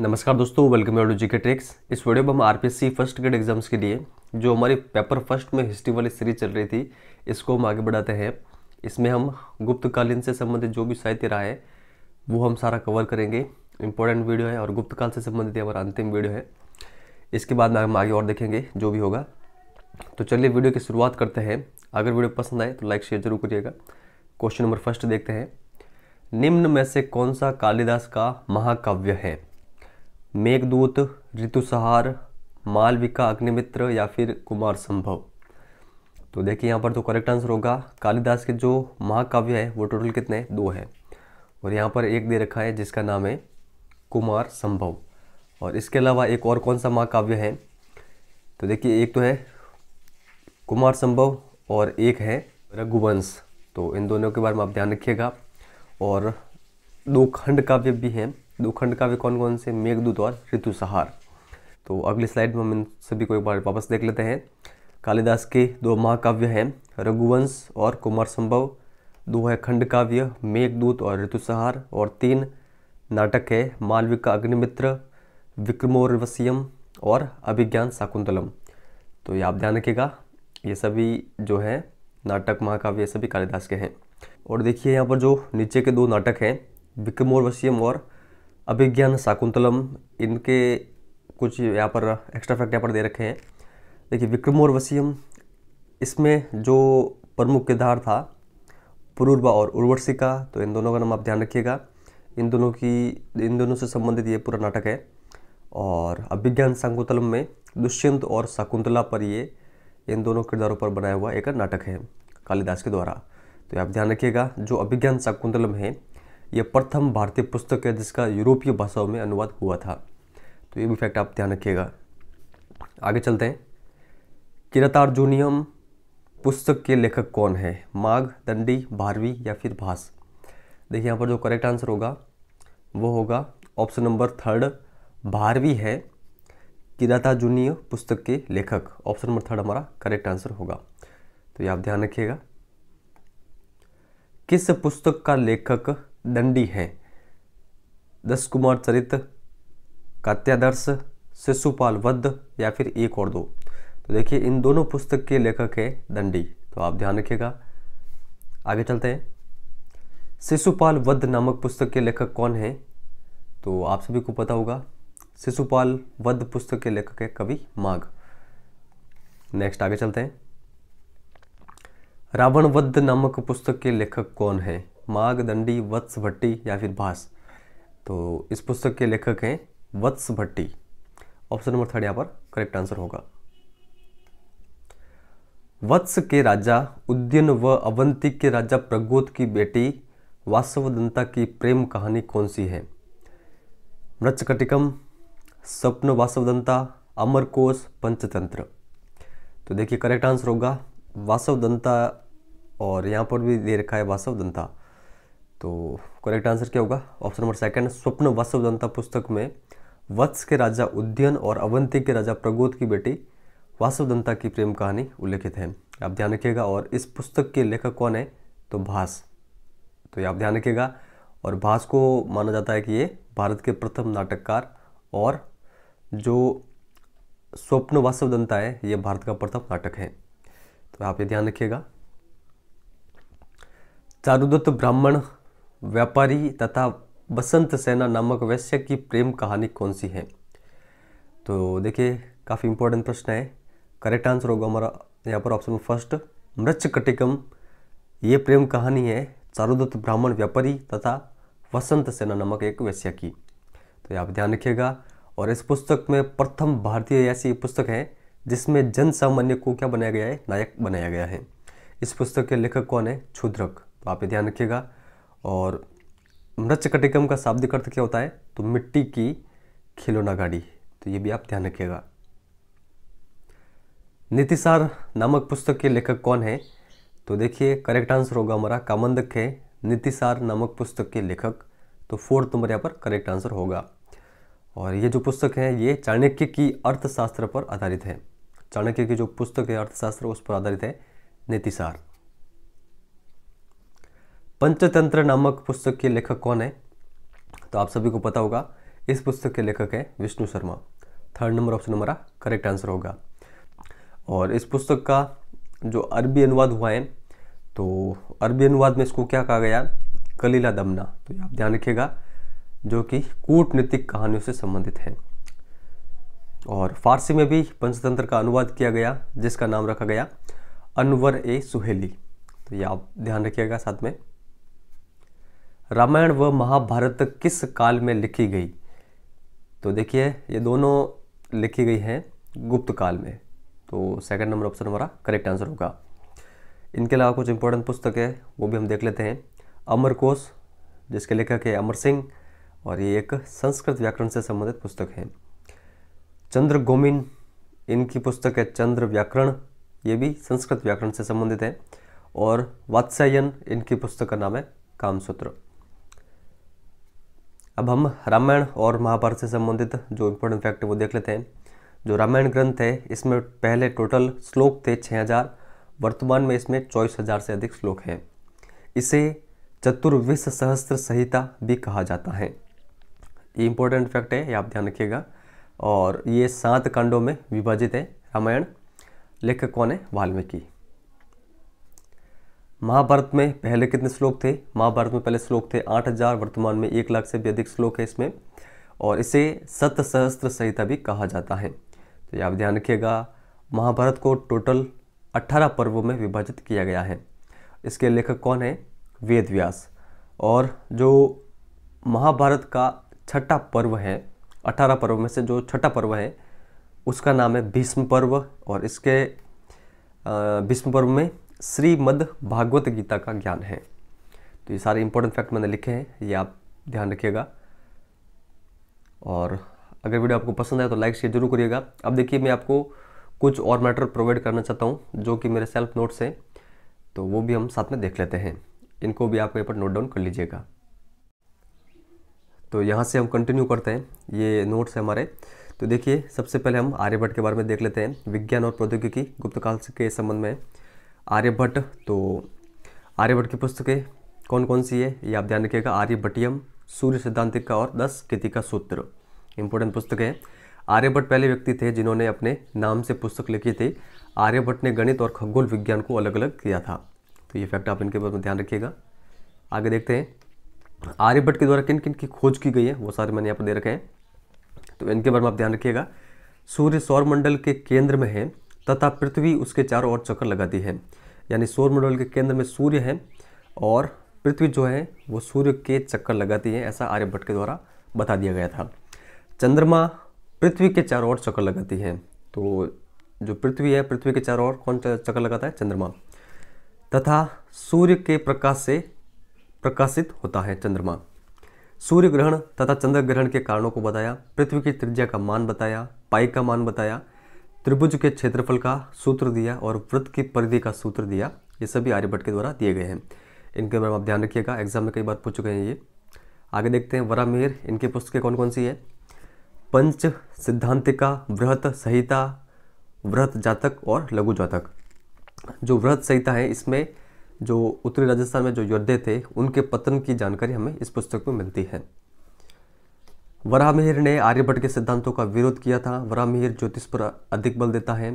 नमस्कार दोस्तों welcome to जी के ट्रिक्स इस वीडियो में हम आरपीएससी फर्स्ट ग्रेड एग्जाम्स के लिए जो हमारी पेपर फर्स्ट में हिस्ट्री वाली सीरीज चल रही थी इसको हम आगे बढ़ाते हैं इसमें हम गुप्तकालीन से संबंधित जो भी साहित्य रहा है वो हम सारा कवर करेंगे इंपॉर्टेंट वीडियो है और गुप्तकाल से संबंधित हमारा अंतिम वीडियो है इसके बाद हम आगे और देखेंगे जो भी होगा तो चलिए वीडियो की शुरुआत करते हैं अगर वीडियो पसंद आए तो लाइक शेयर जरूर करिएगा क्वेश्चन नंबर फर्स्ट देखते हैं निम्न में से कौन सा कालिदास का महाकाव्य है मेघदूत ऋतुसहार मालविका अग्निमित्र या फिर कुमार संभव तो देखिए यहाँ पर तो करेक्ट आंसर होगा कालिदास के जो महाकाव्य है वो टोटल कितने है? दो हैं और यहाँ पर एक दे रखा है जिसका नाम है कुमार संभव और इसके अलावा एक और कौन सा महाकाव्य है तो देखिए एक तो है कुमार संभव और एक है रघुवंश तो इन दोनों के बारे में आप ध्यान रखिएगा और दो खंड काव्य भी हैं दो खंड काव्य कौन कौन से मेघदूत और ऋतु सहार तो अगली स्लाइड में हम इन सभी को एक बार वापस देख लेते हैं कालिदास के दो महाकाव्य हैं रघुवंश और कुमार संभव दो है खंड काव्य मेघदूत और ऋतुसहार और तीन नाटक है का अग्निमित्र विक्रमोर्वसियम और अभिज्ञान शाकुंतलम तो ये आप ध्यान रखिएगा ये सभी जो हैं नाटक महाकाव्य ये सभी कालिदास के हैं और देखिए यहाँ पर जो नीचे के दो नाटक हैं विक्रमोर्वसियम और अभिज्ञान शाकुंतलम इनके कुछ यहाँ पर एक्स्ट्रा फैक्ट यहाँ पर दे रखे हैं देखिए विक्रम और वसीयम इसमें जो प्रमुख किरदार था पुरूर्वा और का तो इन दोनों का नाम आप ध्यान रखिएगा इन दोनों की इन दोनों से संबंधित ये पूरा नाटक है और अभिज्ञान शाकुंतलम में दुष्यंत और शकुंतला पर ये इन दोनों किरदारों पर बनाया हुआ एक नाटक है कालिदास के द्वारा तो आप ध्यान रखिएगा जो अभिज्ञान शाकुंतलम है यह प्रथम भारतीय पुस्तक है जिसका यूरोपीय भाषाओं में अनुवाद हुआ था तो ये भी फैक्ट आप ध्यान रखिएगा आगे चलते हैं किरतार्जुनियम पुस्तक के लेखक कौन है माघ दंडी भारवी या फिर भास देखिए यहाँ पर जो करेक्ट आंसर होगा वो होगा ऑप्शन नंबर थर्ड भारवी है किरातार्जुनीय पुस्तक के लेखक ऑप्शन नंबर थर्ड हमारा करेक्ट आंसर होगा तो ये आप ध्यान रखिएगा किस पुस्तक का लेखक दंडी हैं दस कुमार चरित कात्यादर्श शिशुपाल वध या फिर एक और दो तो देखिए इन दोनों पुस्तक के लेखक है दंडी तो आप ध्यान रखिएगा आगे चलते हैं शिशुपाल वध नामक पुस्तक के लेखक कौन है तो आप सभी को पता होगा शिशुपाल वध पुस्तक के लेखक है कवि माघ नेक्स्ट आगे चलते हैं रावण वध नामक पुस्तक के लेखक कौन है माघ दंडी वत्स भट्टी या फिर भास तो इस पुस्तक के लेखक हैं Vatsa Bhatti option number third यहाँ पर करेक्ट आंसर होगा वत्स के राजा उद्यन व अवंती के राजा प्रगोत की बेटी वासवदंता की प्रेम कहानी कौन सी है मृचकटिकम स्वप्न वासवदंता अमरकोश पंचतंत्र तो देखिए करेक्ट आंसर होगा वास्वदंता और यहाँ पर भी दे रखा है वासवदंता तो करेक्ट आंसर क्या होगा ऑप्शन नंबर सेकंड स्वप्न जनता पुस्तक में वत्स के राजा उद्यन और अवंती के राजा प्रगोद की बेटी वासवदंता की प्रेम कहानी उल्लेखित है आप ध्यान रखिएगा और इस पुस्तक के लेखक कौन है तो भास तो ये आप ध्यान रखिएगा और भास को माना जाता है कि ये भारत के प्रथम नाटककार और जो स्वप्न वासवदंता है ये भारत का प्रथम नाटक है तो आप ये ध्यान रखिएगा चारुदत्त ब्राह्मण व्यापारी तथा बसंत सेना नामक वैश्य की प्रेम कहानी कौन सी है तो देखिए काफ़ी इंपॉर्टेंट प्रश्न है करेक्ट आंसर होगा हमारा यहाँ पर ऑप्शन फर्स्ट मृक्षकटिकम ये प्रेम कहानी है चारुदत्त ब्राह्मण व्यापारी तथा वसंत सेना नामक एक वैश्य की तो ये आप ध्यान रखिएगा और इस पुस्तक में प्रथम भारतीय ऐसी पुस्तक है जिसमें जन सामान्य को क्या बनाया गया है नायक बनाया गया है इस पुस्तक के लेखक कौन है क्षुद्रक तो आप ध्यान रखिएगा और मृचकटिकम का शाब्दिक अर्थ क्या होता है तो मिट्टी की खिलौना गाड़ी तो ये भी आप ध्यान रखिएगा नीतिसार नामक पुस्तक के लेखक कौन है तो देखिए करेक्ट आंसर होगा हमारा कामंदक है नीतिसार नामक पुस्तक के लेखक तो फोर्थ नंबर यहाँ पर करेक्ट आंसर होगा और ये जो पुस्तक है ये चाणक्य की अर्थशास्त्र पर आधारित है चाणक्य की जो पुस्तक है अर्थशास्त्र उस पर आधारित है नीतिसार पंचतंत्र नामक पुस्तक के लेखक कौन है तो आप सभी को पता होगा इस पुस्तक के लेखक है Vishnu Sharma third number option हमारा करेक्ट आंसर होगा और इस पुस्तक का जो अरबी अनुवाद हुआ है तो अरबी अनुवाद में इसको क्या कहा गया कलीला दमना तो आप ध्यान रखिएगा जो कि कूटनीतिक कहानियों से संबंधित है और फारसी में भी पंचतंत्र का अनुवाद किया गया जिसका नाम रखा गया अनवर ए सुहेली तो ये आप ध्यान रखिएगा साथ में रामायण व महाभारत किस काल में लिखी गई तो देखिए ये दोनों लिखी गई हैं गुप्त काल में तो सेकंड नंबर ऑप्शन हमारा करेक्ट आंसर होगा इनके अलावा कुछ इंपॉर्टेंट पुस्तक है वो भी हम देख लेते हैं अमरकोश जिसके लेखक है अमर सिंह और ये एक संस्कृत व्याकरण से संबंधित पुस्तक है चंद्र गोमिन इनकी पुस्तक है चंद्र व्याकरण ये भी संस्कृत व्याकरण से संबंधित है और वात्सायन इनकी पुस्तक का नाम है कामसूत्र अब हम रामायण और महाभारत से संबंधित जो इम्पोर्टेंट फैक्ट है वो देख लेते हैं जो रामायण ग्रंथ है इसमें पहले टोटल श्लोक थे छः हज़ार वर्तमान में इसमें चौबीस हज़ार से अधिक श्लोक हैं इसे चतुर्विश सहस्त्र संहिता भी कहा जाता है ये इम्पोर्टेंट फैक्ट है ये आप ध्यान रखिएगा और ये सात कांडों में विभाजित है रामायण लेखक कौन है वाल्मीकि महाभारत में पहले कितने श्लोक थे महाभारत में पहले श्लोक थे आठ हजार वर्तमान में एक लाख से भी अधिक श्लोक है इसमें और इसे सत सहस्त्र संहिता भी कहा जाता है तो ये आप ध्यान रखिएगा महाभारत को टोटल अट्ठारह पर्वों में विभाजित किया गया है इसके लेखक कौन है वेद व्यास और जो महाभारत का छठा पर्व है अठारह पर्व में से जो छठा पर्व है उसका नाम है भीष्म पर्व और इसके भीष्म पर्व में श्रीमद भागवत गीता का ज्ञान है तो ये सारे इंपॉर्टेंट फैक्ट मैंने लिखे हैं ये आप ध्यान रखिएगा और अगर वीडियो आपको पसंद आए तो लाइक शेयर जरूर करिएगा अब देखिए मैं आपको कुछ और मैटर प्रोवाइड करना चाहता हूँ जो कि मेरे सेल्फ नोट्स हैं तो वो भी हम साथ में देख लेते हैं इनको भी आप यहाँ पर नोट डाउन कर लीजिएगा तो यहाँ से हम कंटिन्यू करते हैं ये नोट्स है हमारे तो देखिए सबसे पहले हम आर्यभट्ट के बारे में देख लेते हैं विज्ञान और प्रौद्योगिकी गुप्तकाल के संबंध में आर्यभट्ट तो आर्यभट्ट की पुस्तकें कौन कौन सी है ये आप ध्यान रखिएगा आर्यभट्टियम सूर्य सिद्धांतिक का और दस कृति का सूत्र इंपॉर्टेंट पुस्तकें हैं आर्यभट्ट पहले व्यक्ति थे जिन्होंने अपने नाम से पुस्तक लिखी थी आर्यभट्ट ने गणित और खगोल विज्ञान को अलग अलग किया था तो ये फैक्ट आप इनके बारे में ध्यान रखिएगा आगे देखते हैं आर्यभट्ट के द्वारा किन किन की खोज की गई है वो सारे मैंने यहाँ पर दे रखे हैं तो इनके बारे में आप ध्यान रखिएगा सूर्य सौरमंडल के केंद्र में है तथा पृथ्वी उसके चारों ओर चक्कर लगाती है यानी सौरमंडल के केंद्र में सूर्य है और पृथ्वी जो है वो सूर्य के चक्कर लगाती है ऐसा आर्यभट्ट के द्वारा बता दिया गया था चंद्रमा पृथ्वी के चारों ओर चक्कर लगाती है तो जो पृथ्वी है पृथ्वी के चारों ओर कौन चक्कर लगाता है चंद्रमा तथा सूर्य के प्रकाश से प्रकाशित होता है चंद्रमा सूर्य ग्रहण तथा चंद्र ग्रहण के कारणों को बताया पृथ्वी की त्रिज्या का मान बताया पाई का मान बताया त्रिभुज के क्षेत्रफल का सूत्र दिया और वृत्त की परिधि का सूत्र दिया ये सभी आर्यभट्ट के द्वारा दिए गए हैं इनके बारे में आप ध्यान रखिएगा एग्जाम में कई बार पूछ चुके हैं ये आगे देखते हैं वरा मेहर इनकी पुस्तकें कौन कौन सी है पंच सिद्धांतिका वृहत संहिता वृहत जातक और लघु जातक जो वृहत संहिता है इसमें जो उत्तरी राजस्थान में जो योद्धे थे उनके पतन की जानकारी हमें इस पुस्तक में मिलती है वराहमिहिर ने आर्यभट्ट के सिद्धांतों का विरोध किया था वराहमिहिर ज्योतिष पर अधिक बल देता है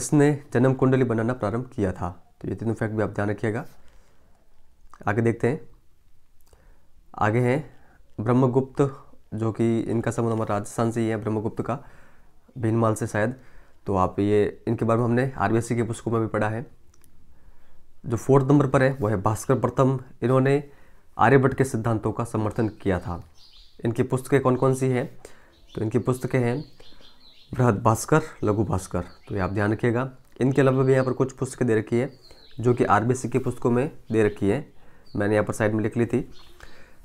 इसने जन्म कुंडली बनाना प्रारंभ किया था तो ये तीनों फैक्ट भी आप ध्यान रखिएगा आगे देखते हैं आगे हैं ब्रह्मगुप्त जो कि इनका संबंध हमारा राजस्थान से ही है ब्रह्मगुप्त का भीनमाल से शायद तो आप ये इनके बारे में हमने आर के पुस्तकों में भी पढ़ा है जो फोर्थ नंबर पर है वो है भास्कर प्रथम इन्होंने आर्यभट्ट के सिद्धांतों का समर्थन किया था इनकी पुस्तकें कौन कौन सी हैं तो इनकी पुस्तकें हैं बृहद भास्कर लघु भास्कर तो ये आप ध्यान रखिएगा इनके अलावा भी यहाँ पर कुछ पुस्तकें दे रखी है जो कि आर की पुस्तकों में दे रखी है मैंने यहाँ पर साइड में लिख ली थी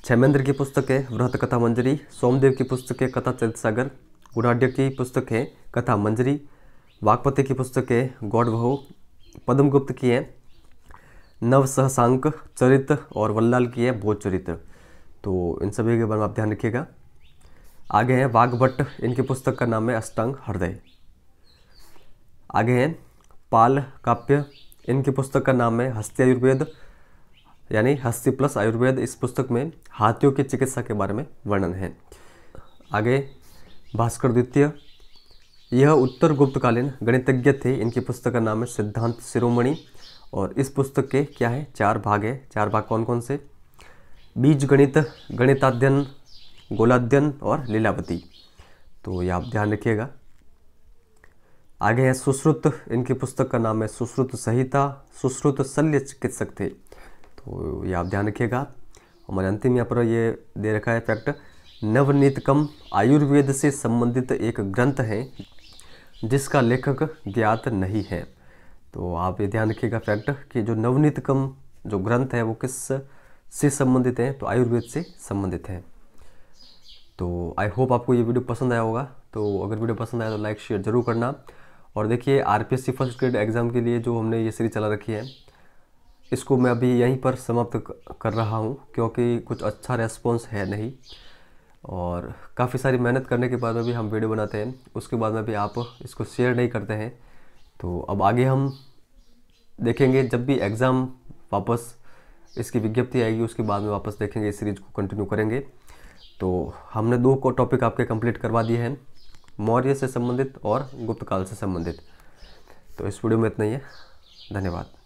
क्षेमेंद्र की पुस्तक है वृहत कथा मंजरी सोमदेव की पुस्तक है कथा चरित सागर गुणाड्य की पुस्तक है कथा मंजरी वाकपति की पुस्तक है गौड बहु पद्मगुप्त की है नवसहसांक चरित्र और वल्लाल की है बोध चरित्र तो इन सभी के बारे में आप ध्यान रखिएगा आगे हैं वाघभट्ट इनकी पुस्तक का नाम है अष्टांग हृदय आगे हैं पाल काव्य इनकी पुस्तक का नाम है हस्ती आयुर्वेद यानी हस्ती प्लस आयुर्वेद इस पुस्तक में हाथियों की चिकित्सा के बारे में वर्णन है आगे भास्कर द्वितीय यह उत्तर गुप्तकालीन गणितज्ञ थे इनकी पुस्तक का नाम है सिद्धांत शिरोमणि और इस पुस्तक के क्या है चार भाग है चार भाग कौन कौन से बीज गणित गणिताध्ययन गोलाध्ययन और लीलावती तो ये आप ध्यान रखिएगा आगे है सुश्रुत इनकी पुस्तक का नाम है सुश्रुत संहिता सुश्रुत शल्य चिकित्सक थे तो ये आप ध्यान रखिएगा हमारे अंतिम यहाँ पर ये दे रखा है फैक्ट नवनीतकम आयुर्वेद से संबंधित एक ग्रंथ है जिसका लेखक ज्ञात नहीं है तो आप ये ध्यान रखिएगा फैक्ट कि जो नवनीतकम जो ग्रंथ है वो किस से संबंधित हैं तो आयुर्वेद से संबंधित हैं तो आई होप आपको ये वीडियो पसंद आया होगा तो अगर वीडियो पसंद आया तो लाइक शेयर जरूर करना और देखिए R P first grade exam के लिए जो हमने ये सीरीज चला रखी है इसको मैं अभी यहीं पर समाप्त कर रहा हूँ क्योंकि कुछ अच्छा रेस्पॉन्स है नहीं और काफ़ी सारी मेहनत करने के बाद में भी हम वीडियो बनाते हैं उसके बाद में भी आप इसको शेयर नहीं करते हैं तो अब आगे हम देखेंगे जब भी एग्ज़ाम वापस इसकी विज्ञप्ति आएगी उसके बाद में वापस देखेंगे इस सीरीज को कंटिन्यू करेंगे तो हमने दो को टॉपिक आपके कंप्लीट करवा दिए हैं मौर्य से संबंधित और गुप्तकाल से संबंधित तो इस वीडियो में इतना ही है धन्यवाद